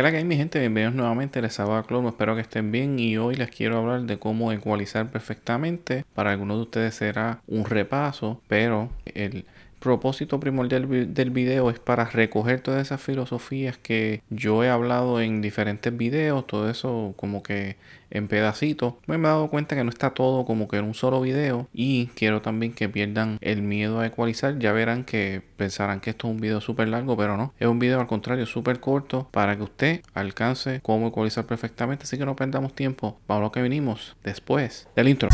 Hola la hay mi gente, bienvenidos nuevamente, les saludo a espero que estén bien y hoy les quiero hablar de cómo ecualizar perfectamente. Para algunos de ustedes será un repaso, pero el propósito primordial del video es para recoger todas esas filosofías que yo he hablado en diferentes videos, todo eso como que en pedacitos. Me he dado cuenta que no está todo como que en un solo video y quiero también que pierdan el miedo a ecualizar. Ya verán que pensarán que esto es un video súper largo, pero no. Es un video al contrario súper corto para que usted alcance cómo ecualizar perfectamente. Así que no perdamos tiempo. Vamos lo que vinimos después del intro.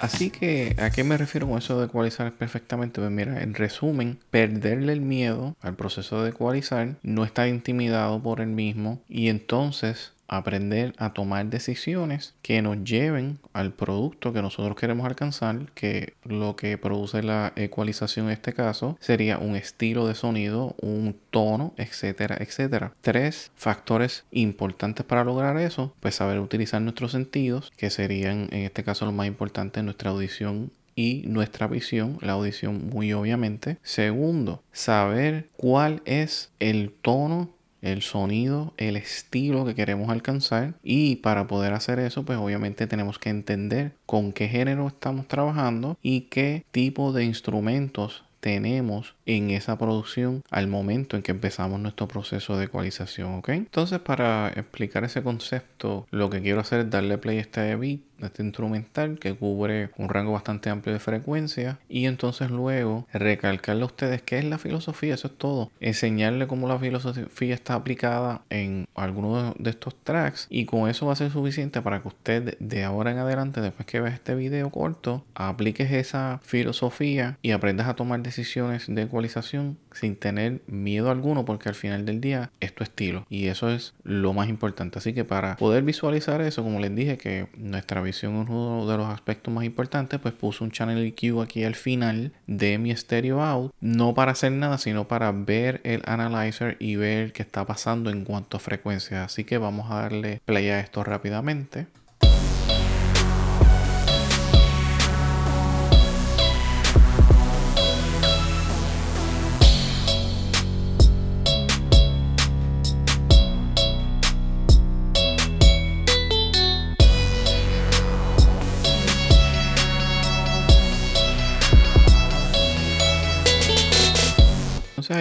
Así que, ¿a qué me refiero con eso de ecualizar perfectamente? Pues mira, en resumen, perderle el miedo al proceso de ecualizar, no estar intimidado por el mismo y entonces aprender a tomar decisiones que nos lleven al producto que nosotros queremos alcanzar, que lo que produce la ecualización en este caso sería un estilo de sonido, un tono, etcétera, etcétera. Tres factores importantes para lograr eso, pues saber utilizar nuestros sentidos, que serían en este caso lo más importante, nuestra audición y nuestra visión, la audición muy obviamente. Segundo, saber cuál es el tono el sonido, el estilo que queremos alcanzar y para poder hacer eso pues obviamente tenemos que entender con qué género estamos trabajando y qué tipo de instrumentos tenemos en esa producción al momento en que empezamos nuestro proceso de ecualización, ¿ok? Entonces para explicar ese concepto, lo que quiero hacer es darle play a este beat, este instrumental que cubre un rango bastante amplio de frecuencia y entonces luego recalcarle a ustedes qué es la filosofía, eso es todo, enseñarle cómo la filosofía está aplicada en alguno de estos tracks y con eso va a ser suficiente para que usted de ahora en adelante, después que vea este video corto, apliques esa filosofía y aprendas a tomar decisiones de ecualización sin tener miedo alguno porque al final del día es tu estilo y eso es lo más importante. Así que para poder visualizar eso, como les dije que nuestra visión es uno de los aspectos más importantes, pues puso un channel EQ aquí al final de mi stereo out, no para hacer nada, sino para ver el analyzer y ver qué está pasando en cuanto a frecuencias. Así que vamos a darle play a esto rápidamente.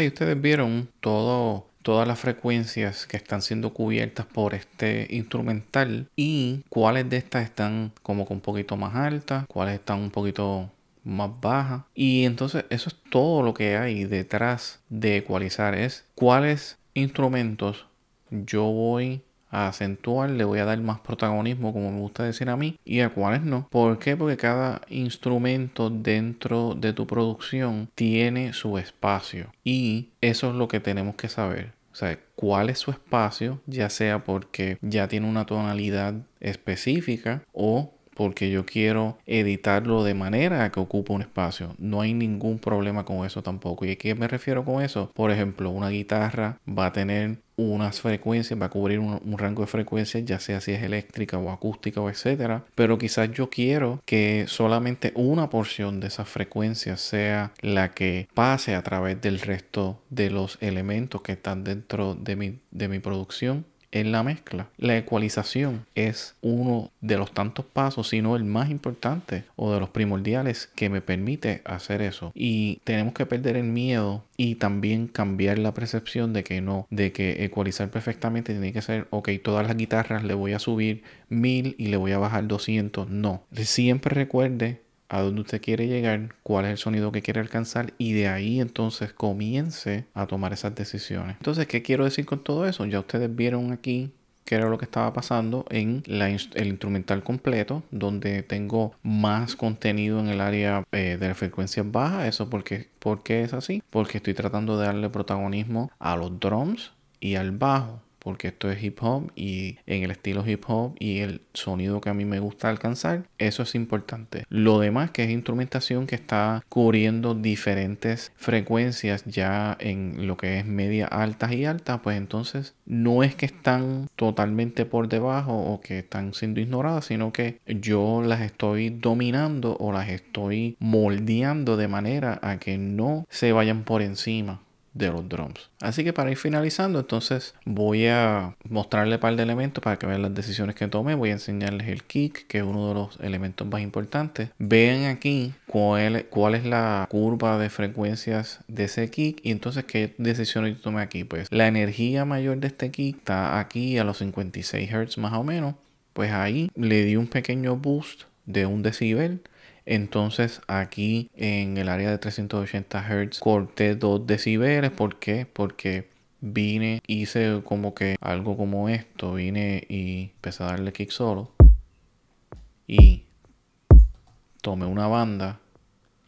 Y ustedes vieron todo, todas las frecuencias que están siendo cubiertas por este instrumental y cuáles de estas están como con un poquito más altas, cuáles están un poquito más bajas. Y entonces eso es todo lo que hay detrás de ecualizar, es cuáles instrumentos yo voy a acentuar, le voy a dar más protagonismo, como me gusta decir a mí, y a cuáles no. ¿Por qué? Porque cada instrumento dentro de tu producción tiene su espacio. Y eso es lo que tenemos que saber. O sea, cuál es su espacio, ya sea porque ya tiene una tonalidad específica o porque yo quiero editarlo de manera que ocupe un espacio. No hay ningún problema con eso tampoco. ¿Y a qué me refiero con eso? Por ejemplo, una guitarra va a tener unas frecuencias, va a cubrir un, rango de frecuencias, ya sea si es eléctrica o acústica o etcétera, pero quizás yo quiero que solamente una porción de esas frecuencias sea la que pase a través del resto de los elementos que están dentro de mi, de mi producción en la mezcla. La ecualización es uno de los tantos pasos, si no el más importante o de los primordiales que me permite hacer eso. Y tenemos que perder el miedo y también cambiar la percepción de que no, de que ecualizar perfectamente tiene que ser, ok, todas las guitarras le voy a subir 1000 y le voy a bajar 200. No, siempre recuerde a dónde usted quiere llegar, cuál es el sonido que quiere alcanzar y de ahí entonces comience a tomar esas decisiones. Entonces, ¿qué quiero decir con todo eso? Ya ustedes vieron aquí qué era lo que estaba pasando en el instrumental completo, donde tengo más contenido en el área eh, de las frecuencias bajas. Eso porque, porque es así, porque estoy tratando de darle protagonismo a los drums y al bajo porque esto es hip hop y en el estilo hip hop y el sonido que a mí me gusta alcanzar, eso es importante. Lo demás que es instrumentación que está cubriendo diferentes frecuencias ya en lo que es media altas y altas, pues entonces no es que están totalmente por debajo o que están siendo ignoradas, sino que yo las estoy dominando o las estoy moldeando de manera a que no se vayan por encima de los drums. Así que para ir finalizando, entonces voy a mostrarle un par de elementos para que vean las decisiones que tomé. Voy a enseñarles el kick, que es uno de los elementos más importantes. Vean aquí cuál, cuál es la curva de frecuencias de ese kick y entonces qué decisiones yo tomé aquí. Pues la energía mayor de este kick está aquí a los 56 Hz más o menos. Pues ahí le di un pequeño boost de un decibel entonces aquí en el área de 380 Hz corté 2 decibeles. ¿Por qué? Porque vine, hice como que algo como esto. Vine y empecé a darle kick solo. Y tomé una banda,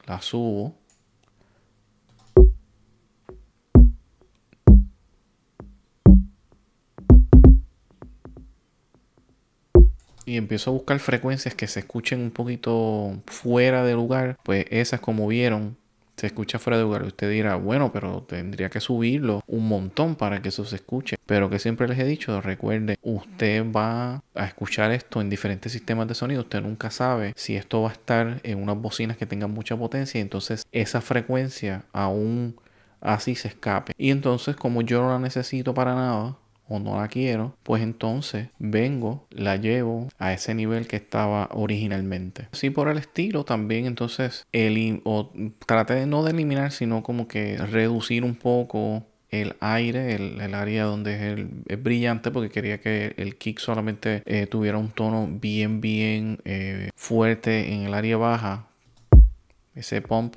la subo y empiezo a buscar frecuencias que se escuchen un poquito fuera de lugar, pues esas como vieron se escucha fuera de lugar. Usted dirá, bueno, pero tendría que subirlo un montón para que eso se escuche. Pero que siempre les he dicho, recuerde, usted va a escuchar esto en diferentes sistemas de sonido. Usted nunca sabe si esto va a estar en unas bocinas que tengan mucha potencia. entonces esa frecuencia aún así se escape. Y entonces como yo no la necesito para nada, o no la quiero, pues entonces vengo, la llevo a ese nivel que estaba originalmente. Si por el estilo también entonces el, o traté de no de eliminar, sino como que reducir un poco el aire, el, área donde es, el, brillante, porque quería que el kick solamente eh, tuviera un tono bien, bien eh, fuerte en el área baja. Ese pump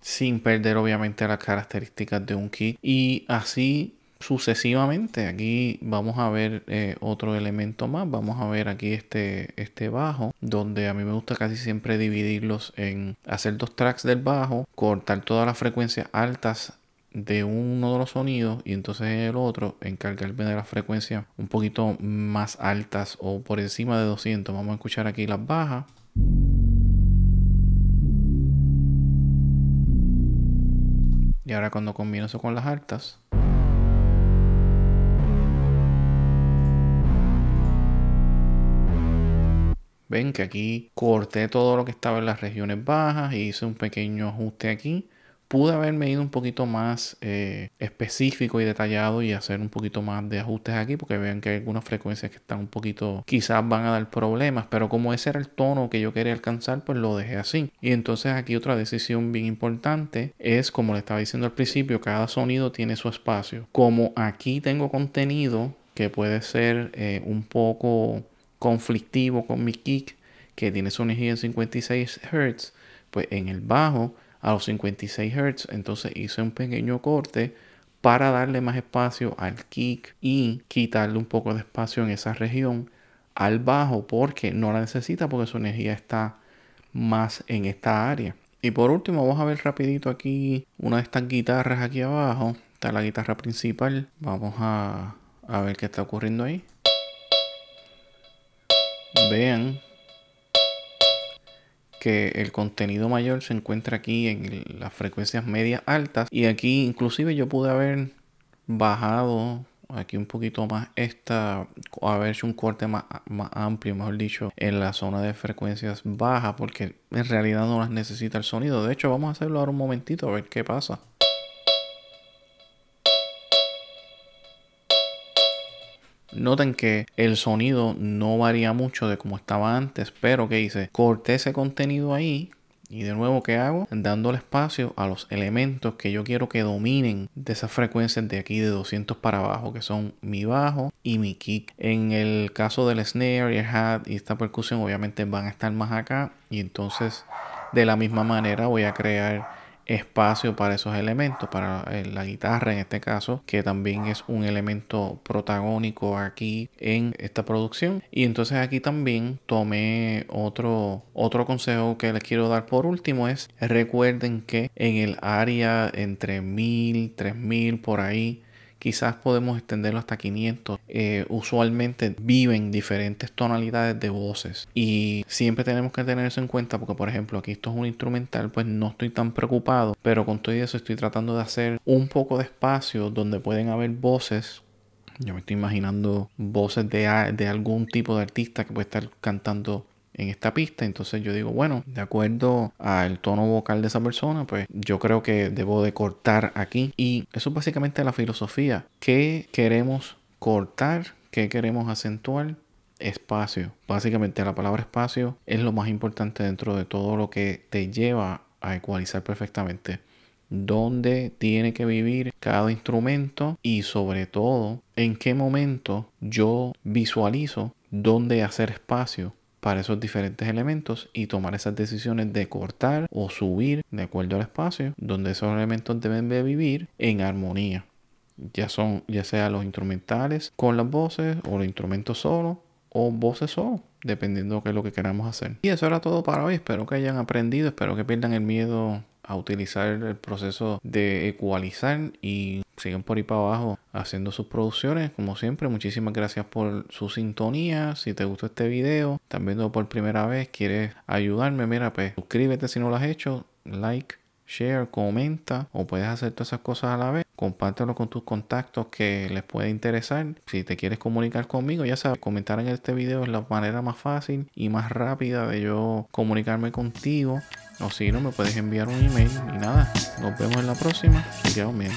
sin perder obviamente las características de un kit y así sucesivamente aquí vamos a ver eh, otro elemento más vamos a ver aquí este este bajo donde a mí me gusta casi siempre dividirlos en hacer dos tracks del bajo cortar todas las frecuencias altas de uno de los sonidos y entonces el otro encargarme de las frecuencias un poquito más altas o por encima de 200 vamos a escuchar aquí las bajas Y ahora cuando combino eso con las altas. Ven que aquí corté todo lo que estaba en las regiones bajas y hice un pequeño ajuste aquí pude haberme ido un poquito más eh, específico y detallado y hacer un poquito más de ajustes aquí porque vean que hay algunas frecuencias que están un poquito quizás van a dar problemas pero como ese era el tono que yo quería alcanzar pues lo dejé así y entonces aquí otra decisión bien importante es como le estaba diciendo al principio cada sonido tiene su espacio como aquí tengo contenido que puede ser eh, un poco conflictivo con mi kick que tiene su energía en 56 Hz pues en el bajo a los 56 Hz. Entonces hice un pequeño corte para darle más espacio al kick y quitarle un poco de espacio en esa región al bajo porque no la necesita porque su energía está más en esta área. Y por último vamos a ver rapidito aquí una de estas guitarras aquí abajo. Está la guitarra principal. Vamos a, a ver qué está ocurriendo ahí. Vean que el contenido mayor se encuentra aquí en las frecuencias medias altas y aquí inclusive yo pude haber bajado aquí un poquito más esta, haber hecho un corte más, más, amplio, mejor dicho, en la zona de frecuencias bajas, porque en realidad no las necesita el sonido. De hecho, vamos a hacerlo ahora un momentito a ver qué pasa. Noten que el sonido no varía mucho de como estaba antes, pero que hice? Corté ese contenido ahí y de nuevo, ¿qué hago? Dándole espacio a los elementos que yo quiero que dominen de esas frecuencias de aquí de 200 para abajo, que son mi bajo y mi kick. En el caso del snare y el hat y esta percusión, obviamente van a estar más acá. Y entonces, de la misma manera, voy a crear espacio para esos elementos, para eh, la guitarra en este caso, que también es un elemento protagónico aquí en esta producción. Y entonces aquí también tomé otro, otro consejo que les quiero dar por último es recuerden que en el área entre 1000, 3000 por ahí quizás podemos extenderlo hasta 500. Eh, usualmente viven diferentes tonalidades de voces y siempre tenemos que tener eso en cuenta porque por ejemplo aquí esto es un instrumental pues no estoy tan preocupado pero con todo eso estoy tratando de hacer un poco de espacio donde pueden haber voces yo me estoy imaginando voces de, de algún tipo de artista que puede estar cantando en esta pista. Entonces yo digo, bueno, de acuerdo al tono vocal de esa persona, pues yo creo que debo de cortar aquí. Y eso es básicamente la filosofía. ¿Qué queremos cortar? ¿Qué queremos acentuar? Espacio. Básicamente la palabra espacio es lo más importante dentro de todo lo que te lleva a ecualizar perfectamente dónde tiene que vivir cada instrumento y sobre todo en qué momento yo visualizo dónde hacer espacio para esos diferentes elementos y tomar esas decisiones de cortar o subir de acuerdo al espacio donde esos elementos deben de vivir en armonía. Ya son ya sea los instrumentales con las voces o los instrumentos solo o voces solo, dependiendo de lo que queramos hacer. Y eso era todo para hoy, espero que hayan aprendido, espero que pierdan el miedo a utilizar el proceso de ecualizar y siguen por ahí para abajo haciendo sus producciones. Como siempre, muchísimas gracias por su sintonía. Si te gustó este video, también viendo por primera vez, quieres ayudarme, mira, pues suscríbete si no lo has hecho, like share, comenta o puedes hacer todas esas cosas a la vez. Compártelo con tus contactos que les puede interesar. Si te quieres comunicar conmigo, ya sabes, comentar en este video es la manera más fácil y más rápida de yo comunicarme contigo. O si no, me puedes enviar un email. Y nada, nos vemos en la próxima. bien.